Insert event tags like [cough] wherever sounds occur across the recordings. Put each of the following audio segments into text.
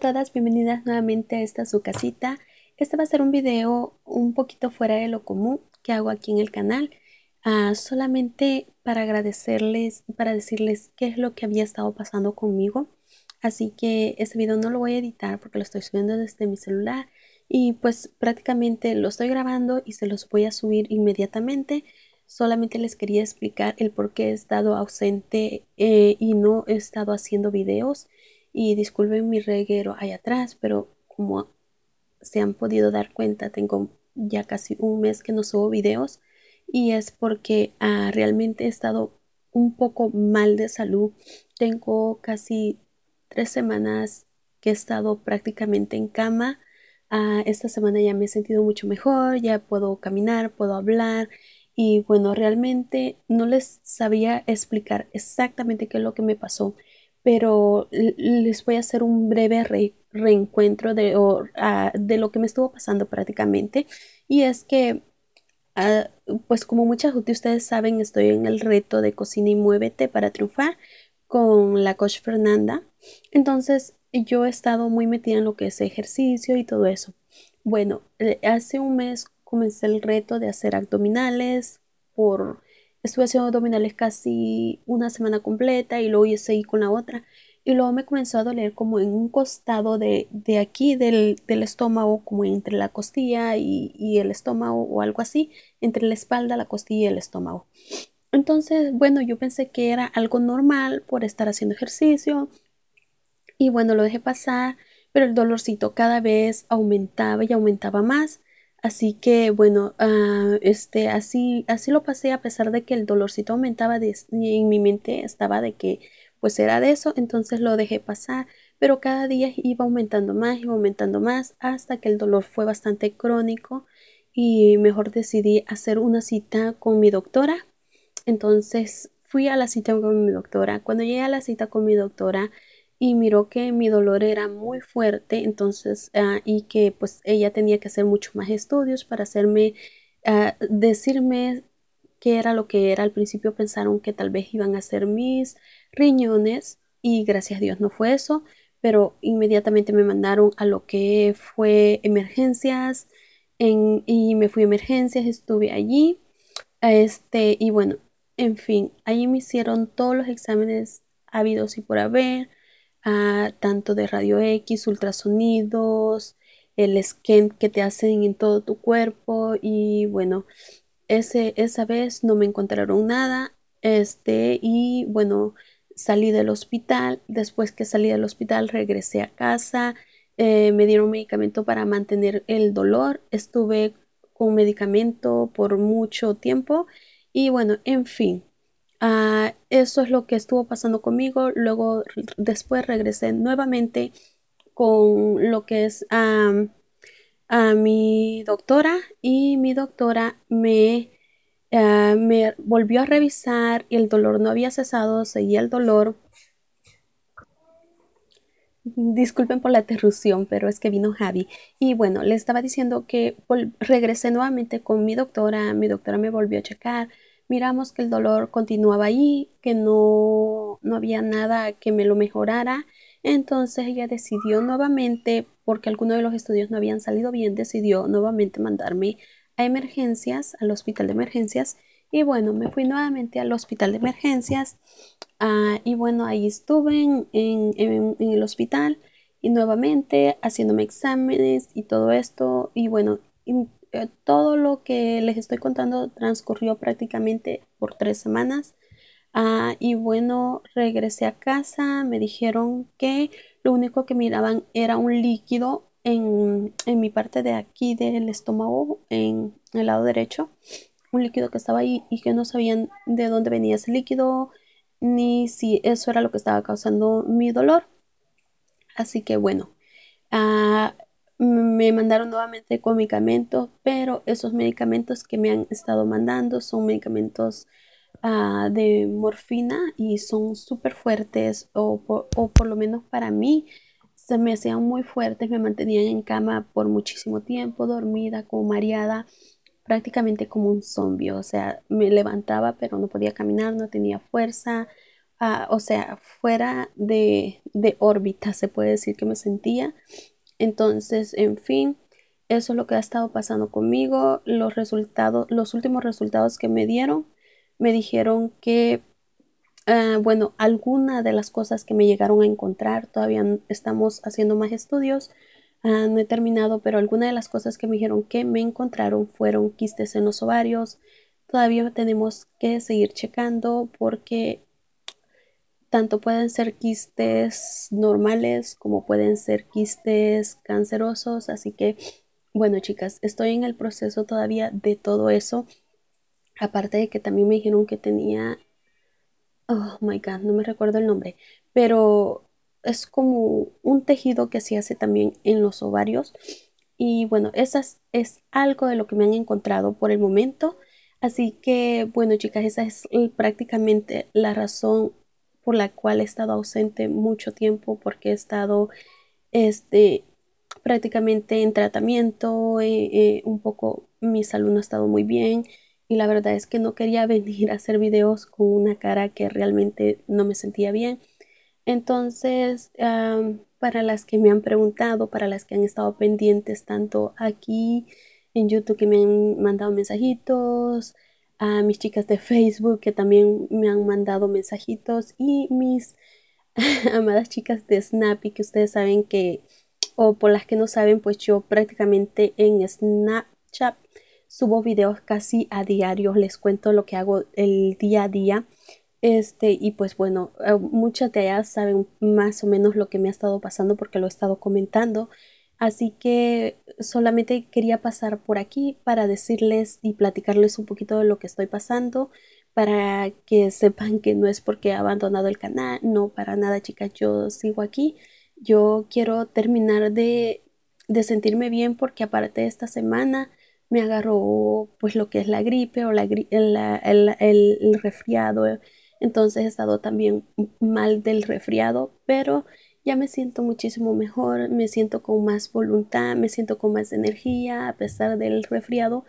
todas, bienvenidas nuevamente a esta su casita. Este va a ser un video un poquito fuera de lo común que hago aquí en el canal, ah, solamente para agradecerles, para decirles qué es lo que había estado pasando conmigo. Así que este video no lo voy a editar porque lo estoy subiendo desde mi celular y pues prácticamente lo estoy grabando y se los voy a subir inmediatamente. Solamente les quería explicar el por qué he estado ausente eh, y no he estado haciendo videos. Y disculpen mi reguero allá atrás, pero como se han podido dar cuenta, tengo ya casi un mes que no subo videos y es porque ah, realmente he estado un poco mal de salud. Tengo casi tres semanas que he estado prácticamente en cama. Ah, esta semana ya me he sentido mucho mejor, ya puedo caminar, puedo hablar y bueno, realmente no les sabía explicar exactamente qué es lo que me pasó pero les voy a hacer un breve reencuentro de, ah, de, lo que me estuvo pasando prácticamente. Y es que, ah, pues como muchas de ustedes saben, estoy en el reto de cocina y muévete para triunfar con la coach Fernanda. Entonces, yo he estado muy metida en lo que es ejercicio y todo eso. Bueno, eh, hace un mes comencé el reto de hacer abdominales por estuve haciendo abdominales casi una semana completa y luego yo seguí con la otra. Y luego me comenzó a doler como en un costado de, aquí del, estómago, como entre la costilla y, el estómago o algo así, entre la espalda, la costilla y el estómago. Entonces, bueno, yo pensé que era algo normal por estar haciendo ejercicio y bueno, lo dejé pasar, pero el dolorcito cada vez aumentaba y aumentaba más Así que bueno, ah, este, así, así lo pasé a pesar de que el dolorcito aumentaba en mi mente estaba de que pues era de eso, entonces lo dejé pasar, pero cada día iba aumentando más, iba aumentando más, hasta que el dolor fue bastante crónico y mejor decidí hacer una cita con mi doctora. Entonces fui a la cita con mi doctora. Cuando llegué a la cita con mi doctora, y miró que mi dolor era muy fuerte, entonces, ah, y que pues ella tenía que hacer mucho más estudios para hacerme, ah, decirme qué era lo que era. Al principio pensaron que tal vez iban a ser mis riñones y gracias a Dios no fue eso, pero inmediatamente me mandaron a lo que fue emergencias y me fui a emergencias, estuve allí, este, y bueno, en fin, ahí me hicieron todos los exámenes habidos y por haber, Ah, tanto de radio X, ultrasonidos, el scan que te hacen en todo tu cuerpo y bueno, ese, esa vez no me encontraron nada este y bueno, salí del hospital, después que salí del hospital regresé a casa, eh, me dieron medicamento para mantener el dolor, estuve con medicamento por mucho tiempo y bueno, en fin, Ah, eso es lo que estuvo pasando conmigo. Luego, después regresé nuevamente con lo que es a mi doctora y mi doctora me, ah, me volvió a revisar y el dolor no había cesado, seguía el dolor. Disculpen por la interrupción, pero es que vino Javi. Y bueno, le estaba diciendo que regresé nuevamente con mi doctora, mi doctora me volvió a checar, miramos que el dolor continuaba ahí, que no, no había nada que me lo mejorara. Entonces ella decidió nuevamente, porque algunos de los estudios no habían salido bien, decidió nuevamente mandarme a emergencias, al hospital de emergencias. Y bueno, me fui nuevamente al hospital de emergencias. Ah, y bueno, ahí estuve en, en, el hospital y nuevamente haciéndome exámenes y todo esto. Y bueno, eh, todo lo que les estoy contando transcurrió prácticamente por tres semanas. Ah, y bueno, regresé a casa, me dijeron que lo único que miraban era un líquido en, en mi parte de aquí del estómago, en el lado derecho, un líquido que estaba ahí y que no sabían de dónde venía ese líquido ni si eso era lo que estaba causando mi dolor. Así que bueno, ah, me mandaron nuevamente con medicamentos, pero esos medicamentos que me han estado mandando son medicamentos ah, de morfina y son súper fuertes, o por, lo menos para mí, se me hacían muy fuertes, me mantenían en cama por muchísimo tiempo, dormida, como mareada, prácticamente como un zombie, o sea, me levantaba pero no podía caminar, no tenía fuerza, ah, o sea, fuera de, de órbita se puede decir que me sentía entonces, en fin, eso es lo que ha estado pasando conmigo. Los resultados, los últimos resultados que me dieron, me dijeron que, ah, bueno, alguna de las cosas que me llegaron a encontrar, todavía estamos haciendo más estudios, ah, no he terminado, pero alguna de las cosas que me dijeron que me encontraron fueron quistes en los ovarios. Todavía tenemos que seguir checando porque tanto pueden ser quistes normales como pueden ser quistes cancerosos. Así que, bueno chicas, estoy en el proceso todavía de todo eso. Aparte de que también me dijeron que tenía... Oh my god, no me recuerdo el nombre. Pero es como un tejido que se hace también en los ovarios. Y bueno, esas es algo de lo que me han encontrado por el momento. Así que bueno chicas, esa es prácticamente la razón la cual he estado ausente mucho tiempo porque he estado este, prácticamente en tratamiento, eh, eh, un poco mi salud no ha estado muy bien y la verdad es que no quería [laughs] venir a hacer videos con una cara que realmente no me sentía bien. Entonces, para las que me han preguntado, para las que han estado pendientes tanto aquí en YouTube que me han mandado mensajitos, a mis chicas de Facebook que también me han mandado mensajitos y mis [laughs] amadas chicas de y que ustedes saben que o por las que no saben pues yo prácticamente en Snapchat subo videos casi a diario les cuento lo que hago el día a día este y pues bueno eh, muchas de ellas saben más o menos lo que me ha estado pasando porque lo he estado comentando Así que solamente quería pasar por aquí para decirles y platicarles un poquito de lo que estoy pasando, para que sepan que no es porque he abandonado el canal, no, para nada chicas, yo sigo aquí. Yo quiero terminar de, sentirme bien porque aparte de esta semana me agarró pues lo que es la gripe o la, el, el, el, resfriado. Entonces he estado también mal del resfriado, pero ya me siento muchísimo mejor, me siento con más voluntad, me siento con más energía, a pesar del resfriado,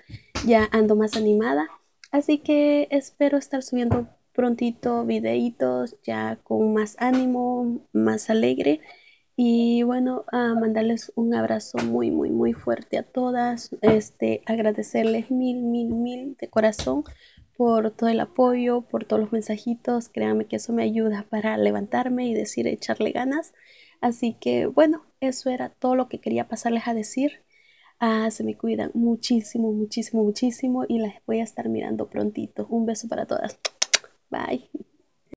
ya ando más animada. Así que espero estar subiendo prontito videitos ya con más ánimo, más alegre. Y bueno, a mandarles un abrazo muy, muy, muy fuerte a todas. Este, agradecerles mil, mil, mil de corazón por todo el apoyo, por todos los mensajitos. Créanme que eso me ayuda para levantarme y decir, echarle ganas. Así que bueno, eso era todo lo que quería pasarles a decir. Ah, se me cuidan muchísimo, muchísimo, muchísimo y las voy a estar mirando prontito. Un beso para todas. Bye.